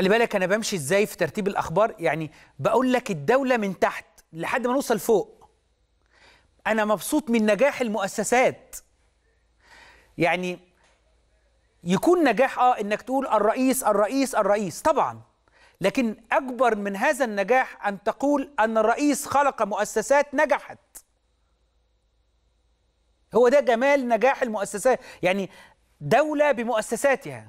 خلي بالك انا بمشي ازاي في ترتيب الاخبار يعني بقول لك الدوله من تحت لحد ما نوصل فوق انا مبسوط من نجاح المؤسسات يعني يكون نجاح اه انك تقول الرئيس الرئيس الرئيس طبعا لكن اكبر من هذا النجاح ان تقول ان الرئيس خلق مؤسسات نجحت هو ده جمال نجاح المؤسسات يعني دوله بمؤسساتها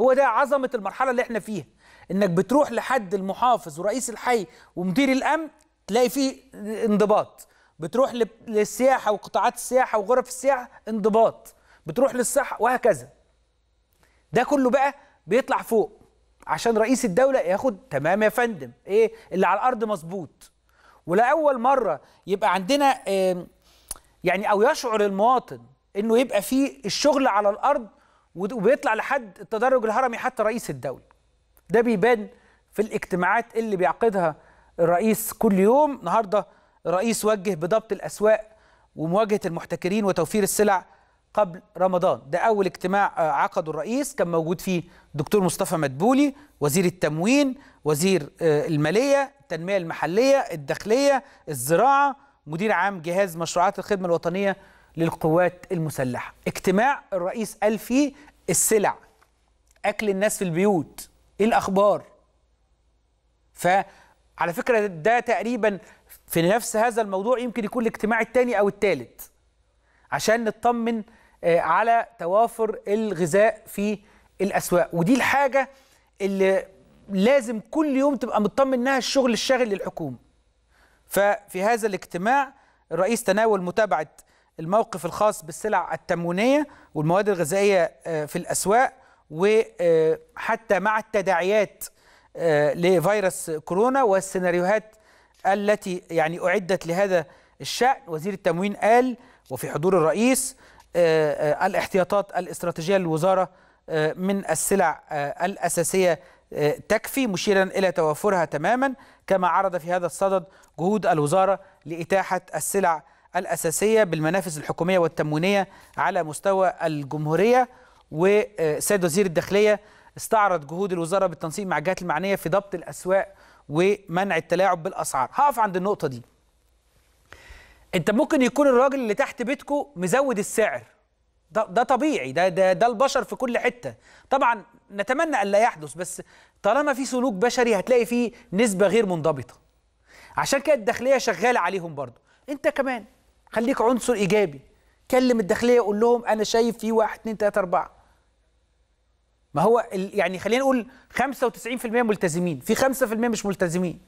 هو ده عظمه المرحله اللي احنا فيها انك بتروح لحد المحافظ ورئيس الحي ومدير الامن تلاقي فيه انضباط بتروح للسياحه وقطاعات السياحه وغرف السياحه انضباط بتروح للصحه وهكذا ده كله بقى بيطلع فوق عشان رئيس الدوله ياخد تمام يا فندم ايه اللي على الارض مظبوط ولاول مره يبقى عندنا يعني او يشعر المواطن انه يبقى فيه الشغل على الارض وبيطلع لحد التدرج الهرمي حتى رئيس الدولة ده بيبان في الاجتماعات اللي بيعقدها الرئيس كل يوم النهارده الرئيس وجه بضبط الأسواق ومواجهة المحتكرين وتوفير السلع قبل رمضان ده أول اجتماع آه، عقده الرئيس كان موجود فيه دكتور مصطفى مدبولي وزير التموين وزير آه، المالية التنمية المحلية الداخلية الزراعة مدير عام جهاز مشروعات الخدمة الوطنية للقوات المسلحة اجتماع الرئيس قال فيه السلع أكل الناس في البيوت إيه الأخبار فعلى فكرة ده تقريبا في نفس هذا الموضوع يمكن يكون الاجتماع الثاني أو الثالث عشان نطمن آه، على توافر الغذاء في الأسواق ودي الحاجة اللي لازم كل يوم تبقى مطمن انها الشغل الشاغل للحكومه. ففي هذا الاجتماع الرئيس تناول متابعه الموقف الخاص بالسلع التموينية والمواد الغذائية آه، في الأسواق وحتى آه، مع التداعيات آه، لفيروس كورونا والسيناريوهات التي يعني أعدت لهذا الشأن وزير التموين قال وفي حضور الرئيس الاحتياطات الاستراتيجية للوزارة من السلع الأساسية تكفي مشيرا إلى توافرها تماما كما عرض في هذا الصدد جهود الوزارة لإتاحة السلع الأساسية بالمنافس الحكومية والتموينية على مستوى الجمهورية وسيد وزير الداخلية استعرض جهود الوزارة بالتنسيق مع الجهات المعنية في ضبط الأسواق ومنع التلاعب بالأسعار هقف عند النقطة دي انت ممكن يكون الراجل اللي تحت بيتكو مزود السعر ده, ده طبيعي ده, ده ده البشر في كل حته طبعا نتمنى الا يحدث بس طالما في سلوك بشري هتلاقي فيه نسبه غير منضبطه عشان كده الداخليه شغاله عليهم برضو انت كمان خليك عنصر ايجابي كلم الداخليه قول لهم انا شايف في واحد اثنين ثلاثه اربعه ما هو يعني خلينا نقول 95% ملتزمين في 5% مش ملتزمين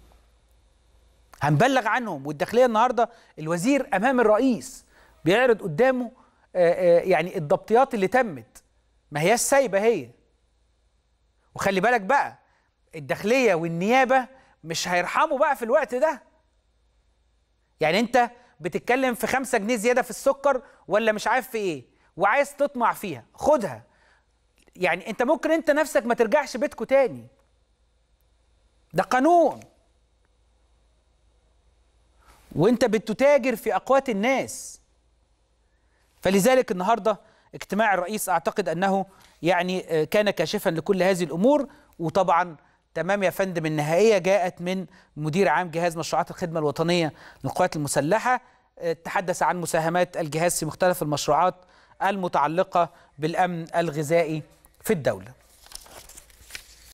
هنبلغ عنهم والداخليه النهارده الوزير امام الرئيس بيعرض قدامه يعني الضبطيات اللي تمت ما هياش سايبه هي وخلي بالك بقى الداخليه والنيابه مش هيرحموا بقى في الوقت ده يعني انت بتتكلم في 5 جنيه زياده في السكر ولا مش عارف في ايه وعايز تطمع فيها خدها يعني انت ممكن انت نفسك ما ترجعش بيتكو تاني ده قانون وانت بتتاجر في اقوات الناس فلذلك النهارده اجتماع الرئيس اعتقد انه يعني آه، كان كاشفا لكل هذه الامور وطبعا تمام يا فندم النهائيه جاءت من مدير عام جهاز مشروعات الخدمه الوطنيه للقوات المسلحه آه، تحدث عن مساهمات الجهاز في مختلف المشروعات المتعلقه بالامن الغذائي في الدوله